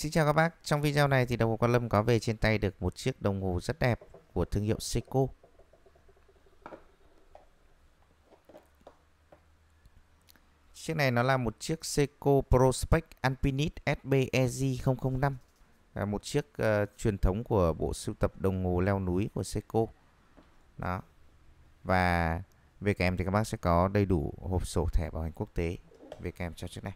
Xin chào các bác, trong video này thì đồng hồ Quan Lâm có về trên tay được một chiếc đồng hồ rất đẹp của thương hiệu Seiko. Chiếc này nó là một chiếc Seiko Prospect Alpinist SBEG005 là một chiếc uh, truyền thống của bộ sưu tập đồng hồ leo núi của Seiko. Đó. Và về kèm thì các bác sẽ có đầy đủ hộp sổ thẻ bảo hành quốc tế về kèm cho chiếc này.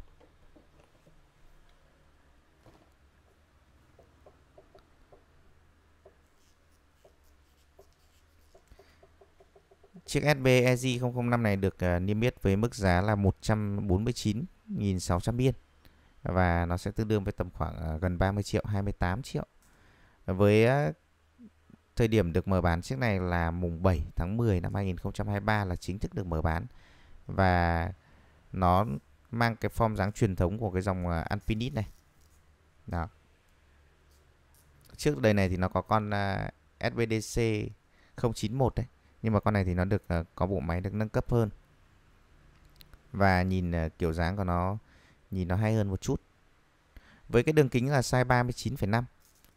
Chiếc SB EZ005 này được uh, niêm yết với mức giá là 149.600 yên và nó sẽ tương đương với tầm khoảng uh, gần 30 triệu, 28 triệu. Với uh, thời điểm được mở bán chiếc này là mùng 7 tháng 10 năm 2023 là chính thức được mở bán và nó mang cái form dáng truyền thống của cái dòng uh, Infinite này. Đó. Trước đây này thì nó có con uh, SBDC 091 đấy nhưng mà con này thì nó được ờ, có bộ máy được nâng cấp hơn và nhìn ờ, kiểu dáng của nó nhìn nó hay hơn một chút với cái đường kính là size 39,5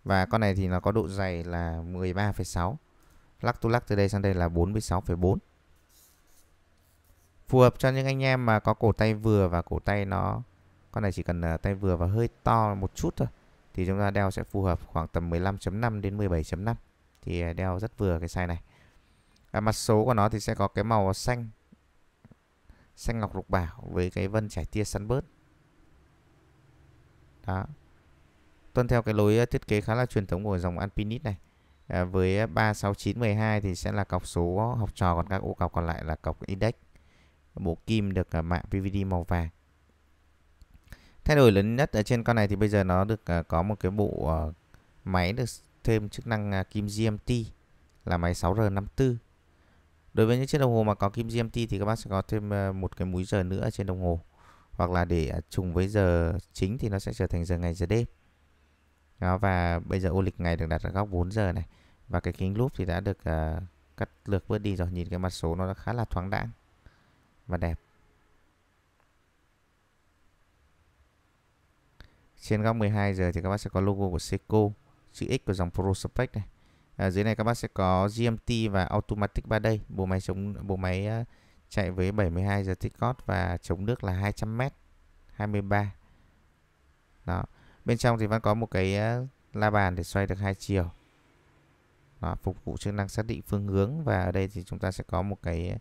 và con này thì nó có độ dày là 13,6 lắc to lắc từ đây sang đây là 46,4 phù hợp cho những anh em mà có cổ tay vừa và cổ tay nó con này chỉ cần ờ, tay vừa và hơi to một chút thôi thì chúng ta đeo sẽ phù hợp khoảng tầm 15.5 đến 17.5 thì đeo rất vừa cái size này và mặt số của nó thì sẽ có cái màu xanh xanh ngọc lục bảo với cái vân trải tia săn bớt đó tuân theo cái lối ờ, thiết kế khá là truyền thống của dòng Alpinist này à, với 36912 ờ, thì sẽ là cọc số học trò còn các ô cọc còn lại là cọc index bộ kim được ờ, mạ PVD màu vàng thay đổi lớn nhất ở trên con này thì bây giờ nó được có một cái bộ máy được thêm chức năng kim GMT là máy 6R54 đối với những chiếc đồng hồ mà có kim GMT thì các bác sẽ có thêm ờ, một cái múi giờ nữa trên đồng hồ hoặc là để à, trùng với giờ chính thì nó sẽ trở thành giờ ngày giờ đêm đó và bây giờ ô lịch ngày được đặt ở góc 4 giờ này và cái kính lúp thì đã được uh, cắt lược bớt đi rồi nhìn cái mặt số nó khá là thoáng đãng và đẹp trên góc 12 giờ thì các bác sẽ có logo của Seiko chữ X của dòng Pro Spec này à, dưới này các bác sẽ có GMT và automatic 3 đây bộ máy chống bộ máy à, chạy với 72 giờ tích cót và chống nước là 200 m 23 đó bên trong thì vẫn có một cái à, la bàn để xoay được hai chiều đó, phục vụ chức năng xác định phương hướng và ở đây thì chúng ta sẽ có một cái à,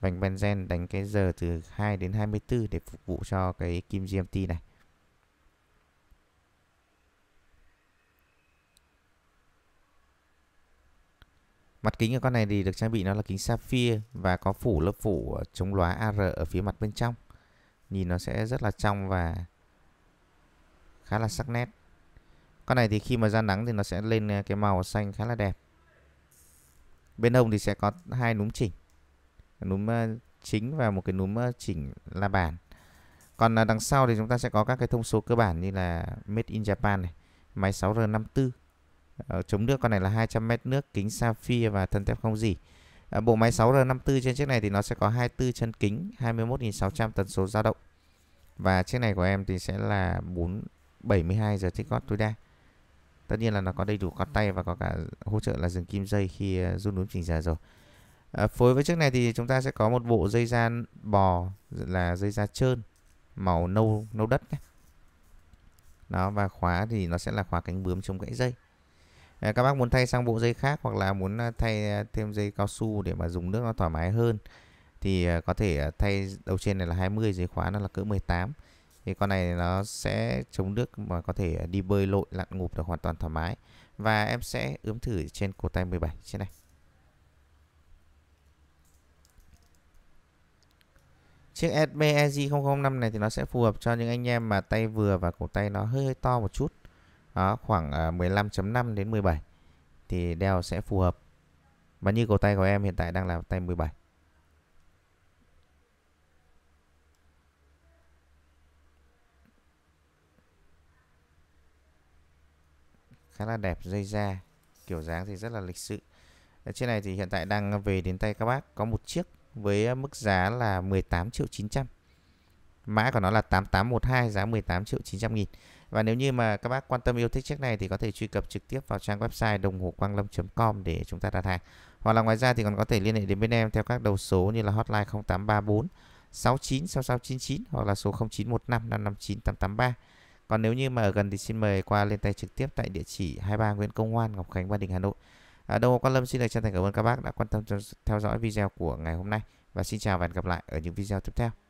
vành benzen đánh cái giờ từ 2 đến 24 để phục vụ cho cái kim GMT này Mặt kính của con này thì được trang bị nó là kính sapphire và có phủ lớp phủ chống lóa AR ở phía mặt bên trong. Nhìn nó sẽ rất là trong và khá là sắc nét. Con này thì khi mà ra nắng thì nó sẽ lên ờ, cái màu xanh khá là đẹp. Bên hông thì sẽ có hai núm chỉnh. Núm ờ, chính và một cái núm ờ, chỉnh la bàn. Còn đằng sau thì chúng ta sẽ có các cái thông số cơ bản như là Made in Japan này, máy 6R54 Ờ, chống nước con này là 200m nước kính sapphire và thân thép không gì ờ, bộ máy 6R54 trên chiếc này thì nó sẽ có 24 chân kính 21.600 tần số dao động và chiếc này của em thì sẽ là 4 72 giờ tích gót tối đa tất nhiên là nó có đầy đủ cót tay và có cả hỗ trợ là dừng kim dây khi ờ, run núm chỉnh giờ rồi à, phối với chiếc này thì chúng ta sẽ có một bộ dây da bò là dây da trơn màu nâu nâu đất nhé. đó và khóa thì nó sẽ là khóa cánh bướm chống gãy dây các bác muốn thay sang bộ dây khác hoặc là muốn thay thêm dây cao su để mà dùng nước nó thoải mái hơn thì à, có thể à, thay đầu trên này là 20 dây khóa nó là cỡ 18 thì con này nó sẽ chống nước mà có thể à, đi bơi lội lặn ngụp được hoàn toàn thoải mái và em sẽ ướm thử trên cổ tay 17 trên này chiếc SB EZ005 này thì nó sẽ phù hợp cho những anh em mà tay vừa và cổ tay nó hơi hơi to một chút đó, khoảng 15.5 à, đến 17 thì đeo sẽ phù hợp và như cầu tay của em hiện tại đang là tay 17 khá là đẹp dây da kiểu dáng thì rất là lịch sự ở trên này thì hiện tại đang về đến tay các bác có một chiếc với à, mức giá là 18 triệu 900 mã của nó là 8812 giá 18 triệu 900 nghìn và nếu như mà các bác quan tâm yêu thích chiếc này thì có thể truy cập trực tiếp vào trang website đồng hồ quang lâm.com để chúng ta đặt hàng. Hoặc là ngoài ra thì còn có thể liên hệ đến bên em theo các đầu số như là hotline 0834 69 6699 hoặc là số 0915 559 883. Còn nếu như mà ở gần thì xin mời qua lên tay trực tiếp tại địa chỉ 23 Nguyễn Công Hoan, Ngọc Khánh, Ba Đình, Hà Nội. À, hồ Quang Lâm xin lời chân thành cảm ơn các bác đã quan tâm theo dõi video của ngày hôm nay và xin chào và hẹn gặp lại ở những video tiếp theo.